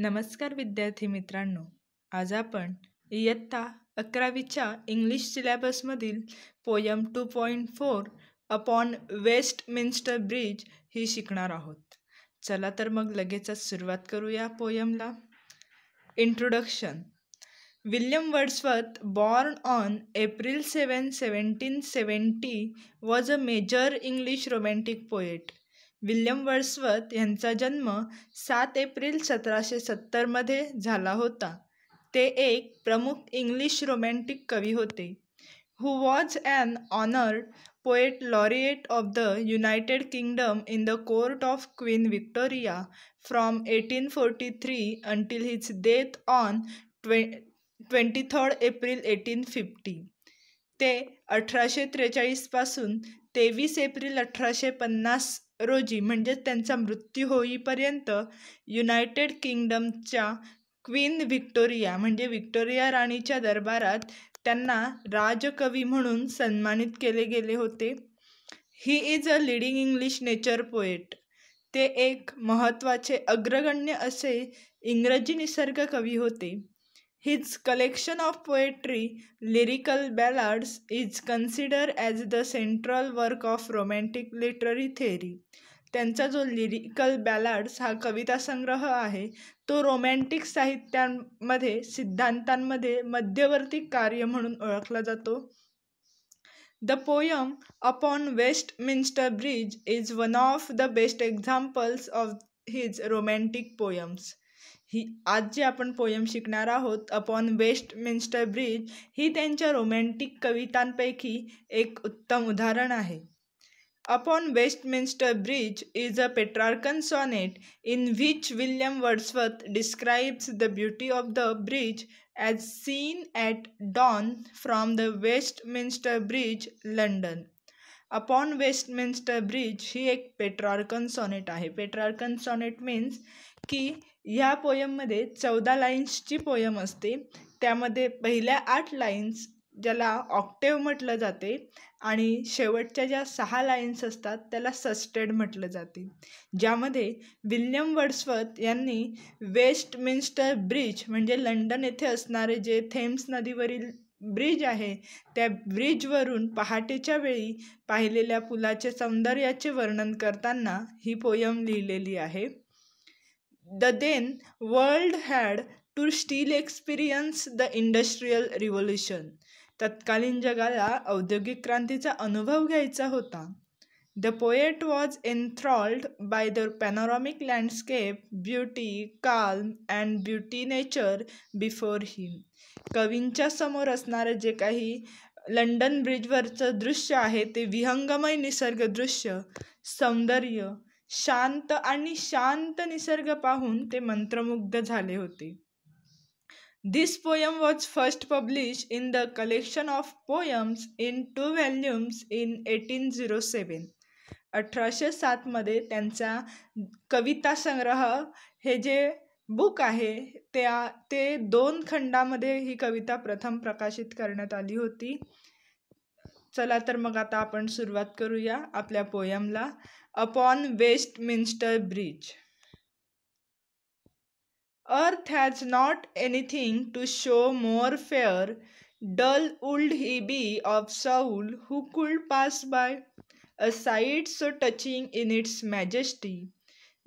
नमस्कार विद्यार्थी मित्रांनो आज आपण इयत्ता अकरावीच्या इंग्लिश सिलॅबसमधील poem two point four upon Westminster bridge ही शिकणार आहोत चला तर मग लगेचच सुरुवात करूया पोयमला introduction William Wordsworth born on April seven seventeen seventy was a major English romantic poet William Wordsworth यांचा जन्म सात एप्रिल सतराशे सत्तरमध्ये झाला होता ते एक प्रमुख इंग्लिश रोमॅन्टिक कवी होते who was an honoured poet laureate of the United Kingdom in the court of Queen Victoria from eighteen forty three until his death on ट्वे twenty third April eighteen fifty ते अठराशे त्रेचाळीसपासून तेवीस April अठराशे पन्नास रोजी म्हणजेच त्यांचा मृत्यू होईपर्यंत युनायटेड किंगडमच्या क्वीन व्हिक्टोरिया म्हणजे व्हिक्टोरिया राणीच्या दरबारात त्यांना राजकवी म्हणून सन्मानित केले गेले होते he is a leading English nature poet ते एक महत्त्वाचे अग्रगण्य असे इंग्रजी निसर्ग कवी होते His collection of poetry lyrical ballads, is consider as the central work of romantic literary theory. त्यांचा जो लिरिकल बॅलाड्स हा कविता संग्रह आहे तो रोमॅन्टिक साहित्यांमध्ये सिद्धांतांमध्ये मध्यवर्ती कार्य म्हणून ओळखला जातो the poem upon Westminster Bridge is one of the best examples of his romantic poems ही आज जी आपण पोयम शिकणार आहोत अपॉन मिन्स्टर ब्रिज ही त्यांच्या रोमॅन्टिक कवितांपैकी एक उत्तम उदाहरण आहे upon Minster Bridge is a Petrarchan sonnet in which William Wordsworth describes the beauty of the bridge as seen at dawn from the Westminster Bridge London upon Minster Bridge ही एक Petrarchan sonnet आहे Petrarchan sonnet means की ह्या पोयममध्ये चौदा लाईन्सची poem असते त्यामध्ये पहिल्या आठ लाईन्स ज्याला ऑक्टेव म्हटलं जाते आणि शेवटच्या ज्या सहा लाईन्स असतात त्याला सस्टेड म्हटलं जाते ज्यामध्ये विल्यम वर्ड्सवर्थ यांनी वेस्टमिन्स्टर ब्रिज म्हणजे लंडन येथे असणारे जे थेम्स नदीवरील ब्रिज आहे त्या ब्रिजवरून पहाटेच्या वेळी पाहिलेल्या पुलाचे सौंदर्याचे वर्णन करताना ही पोयम लिहिलेली आहे the then world had to still experience the industrial revolution तत्कालीन जगाला औद्योगिक क्रांतीचा अनुभव घ्यायचा होता the poet was enthralled by the panoramic landscape beauty calm and beauty nature before him कवींच्या समोर असणारं जे काही लंडन ब्रिजवरचं दृश्य आहे ते विहंगमय निसर्ग दृश्य सौंदर्य शांत आणि शांत निसर्ग पाहून ते मंत्रमुग्ध झाले होते this poem was first publish in the collection of poems in two volumes in eighteen zero seven अठराशे सातमध्ये त्यांचा कविता संग्रह हे जे बुक आहे त्या ते दोन खंडामध्ये ही कविता प्रथम प्रकाशित करण्यात आली होती चला तर मग आता आपण सुरुवात करूया आपल्या पोयमला upon Westminster Bridge earth has not anything to show more fair dull would he be of soul who could pass by a sight so touching in its majesty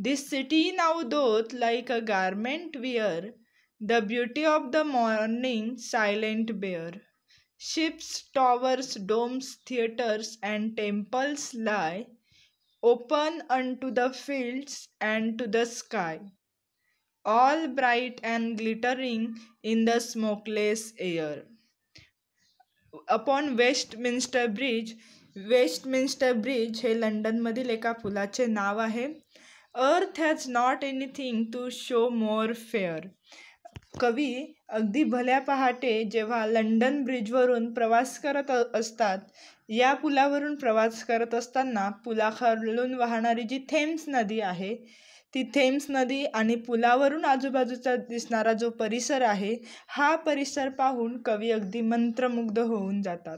this city now doth like a garment wear the beauty of the morning silent bare Ships, towers, domes, theatres, and temples lie open unto the fields and to the sky, all bright and glittering in the smokeless air. Upon Westminster Bridge, Westminster Bridge हे लंडनमधील एका पुलाचे नाव आहे Earth has not anything to show more fair. कवी अगदी भल्या पहाटे जेव्हा London ब्रिजवरून प्रवास करत असतात या पुलावरून प्रवास करत असताना पुलाखालून वाहणारी जी थेम्स नदी आहे ती थेम्स नदी आणि पुलावरून आजूबाजूचा दिसणारा जो परिसर आहे हा परिसर पाहून कवी अगदी मंत्रमुग्ध होऊन जातात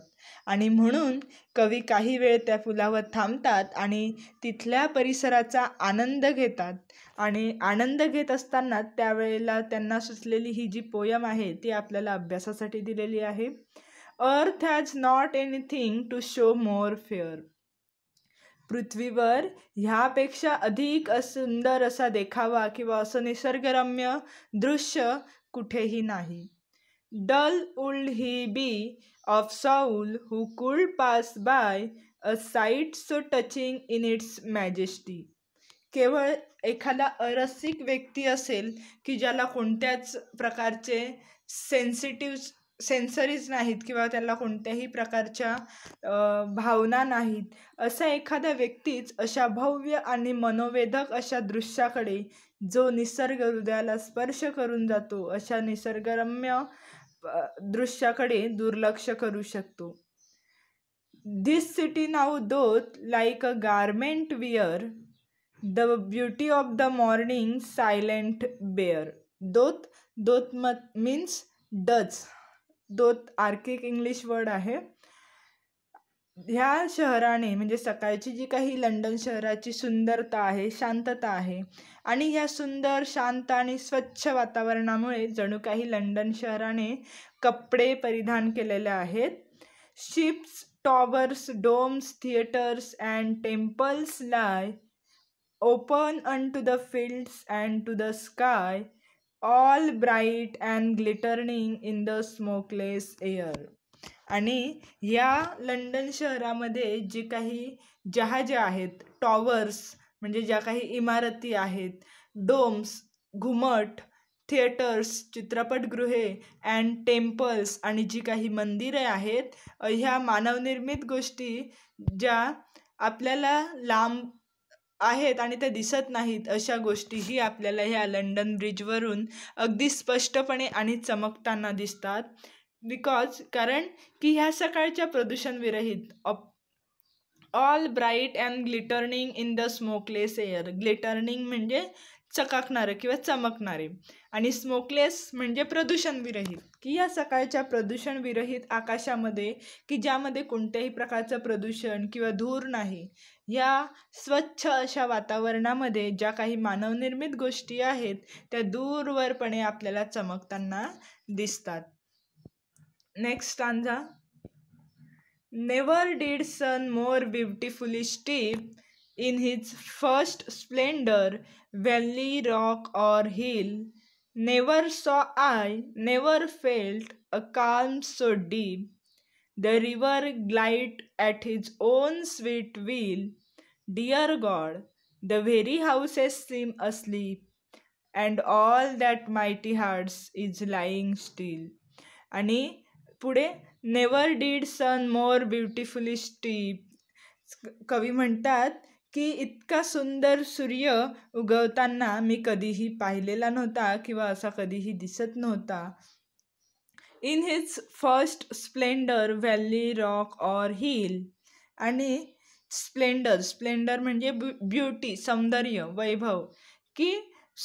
आणि म्हणून कवी काही वेळ त्या पुलावर थांबतात आणि तिथल्या परिसराचा आनंद घेतात आणि आनंद घेत असताना त्यावेळेला त्यांना सुचलेली ही जी पोयम आहे ती आपल्याला अभ्यासासाठी दिलेली आहे earth has not anything to show more fair पृथ्वीवर ह्यापेक्षा अधिक सुंदर असा देखावा किंवा असं निसर्गरम्य दृश्य कुठेही नाही dull would he be of soul who could pass by a sight so touching in its majesty केवळ एखादा अरसिक व्यक्ती असेल की ज्याला कोणत्याच प्रकारचे सेन्सिटिव्ह सेन्सरीज नाहीत किंवा त्याला कोणत्याही प्रकारच्या भावना नाहीत असा एखादा व्यक्तीच अशा भव्य आणि मनोवेधक अशा दृश्याकडे जो निसर्ग हृदयाला स्पर्श करून जातो अशा निसर्गरम्य दृश्याकडे दुर्लक्ष करू शकतो this city now doth like a garment wear the beauty of the morning silent bare doth doth मत means does do archaic English word आहे ह्या शहराने म्हणजे सकाळची जी काही लंडन शहराची सुंदरता आहे शांतता आहे आणि ह्या सुंदर शांत आणि स्वच्छ वातावरणामुळे जणू काही लंडन शहराने कपडे परिधान केलेले आहेत ships towers domes theatres and temples lie open unto the fields and to the sky all bright and glittering in the smokeless air आणि या लंडन शहरामध्ये जे काही जहाजे आहेत टॉवर्स म्हणजे ज्या काही इमारती आहेत डोम्स घुमट थिएटर्स चित्रपटगृहे अँड टेम्पल्स आणि जी काही मंदिरे आहेत ह्या मानवनिर्मित गोष्टी ज्या आपल्याला लांब आहेत आणि त्या दिसत नाहीत अशा गोष्टीही आपल्याला ह्या लंडन ब्रिजवरून अगदी स्पष्टपणे आणि चमकताना दिसतात बिकॉज कारण की ह्या सकाळच्या प्रदूषणविरहित ऑप all bright and glittering in the smokeless air glittering म्हणजे चकाकणारं किंवा चमकणारे आणि स्मोकलेस म्हणजे प्रदूषणविरहित की या सकाळच्या प्रदूषणविरहित आकाशामध्ये की ज्यामध्ये कोणत्याही प्रकारचं प्रदूषण किंवा धूर नाही या स्वच्छ अशा वातावरणामध्ये ज्या काही मानवनिर्मित गोष्टी आहेत त्या दूरवरपणे आपल्याला चमकताना दिसतात next stanza never did sun more beautifully steep In his first splendor, valley, rock, or hill, never saw I, never felt a calm so deep. The river glide at his own sweet will. Dear God, the very houses seem asleep, and all that mighty hearts is lying still. आणि पुढे never did sun more beautifully steep कवी म्हणतात की इतका सुंदर सूर्य उगवताना मी कधीही पाहिलेला नव्हता किंवा असा कधीही दिसत नव्हता in his first splendour valley rock or hill आणि स्प्लेंडर स्प्लेंडर म्हणजे ब्यु ब्युटी सौंदर्य वैभव की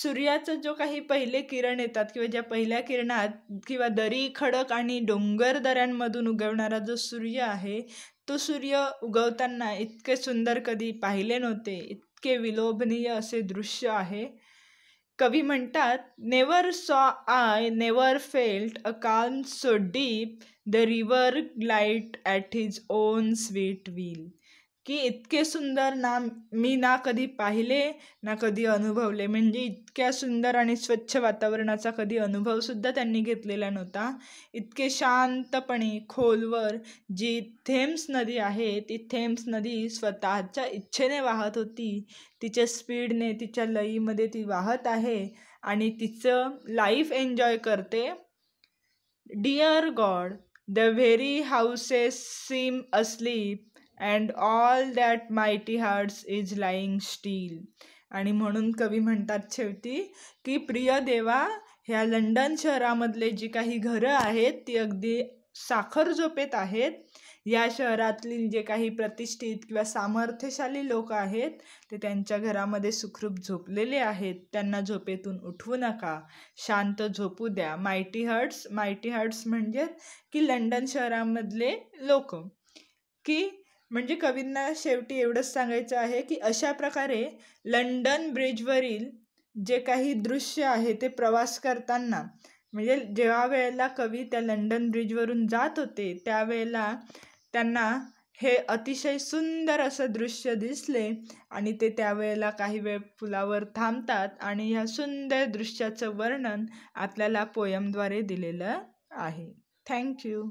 सूर्याचं जो काही पहिले किरण येतात किंवा ज्या पहिल्या किरणात किंवा दरी खडक आणि डोंगर दऱ्यांमधून उगवणारा जो सूर्य आहे तो सूर्य उगवताना इतके सुंदर कधी पाहिले नव्हते इतके विलोभनीय असे दृश्य आहे कवी म्हणतात never saw I never felt a calm so deep the river glide at his own sweet will की इतके सुंदर ना मी ना कधी पाहिले ना कधी अनुभवले म्हणजे इतक्या सुंदर आणि स्वच्छ वातावरणाचा कधी अनुभवसुद्धा त्यांनी घेतलेला नव्हता इतके शांतपणे खोलवर जी थेम्स नदी आहे ती थेम्स नदी स्वतःच्या इच्छेने वाहत होती तिच्या स्पीडने तिच्या लईमध्ये ती वाहत आहे आणि तिचं लाईफ एन्जॉय करते dear God the very houses seem asleep and all that mighty hearts is lying still आणि म्हणून कवी म्हणतात शेवटी की प्रिय देवा ह्या लंडन शहरामधले जी काही घरं आहेत ती अगदी साखर झोपेत आहेत या शहरातली जे काही प्रतिष्ठित किंवा सामर्थ्यशाली लोक आहेत ते त्यांच्या घरामध्ये सुखरूप झोपलेले आहेत त्यांना झोपेतून उठवू नका शांत झोपू द्या मायटी हर्ट्स मायटी हर्ट्स म्हणजे की लंडन शहरामधले लोक की म्हणजे कवींना शेवटी एवढंच सांगायचं आहे की अशा प्रकारे लंडन ब्रिजवरील जे काही दृश्य आहे ते प्रवास करताना म्हणजे जेव्हा वेळेला कवी त्या लंडन ब्रिजवरून जात होते त्यावेळेला त्यांना हे अतिशय सुंदर असं दृश्य दिसले आणि ते त्यावेळेला काही वेळ पुलावर थांबतात आणि ह्या सुंदर दृश्याचं वर्णन आपल्याला पोयमद्वारे दिलेलं आहे थँक्यू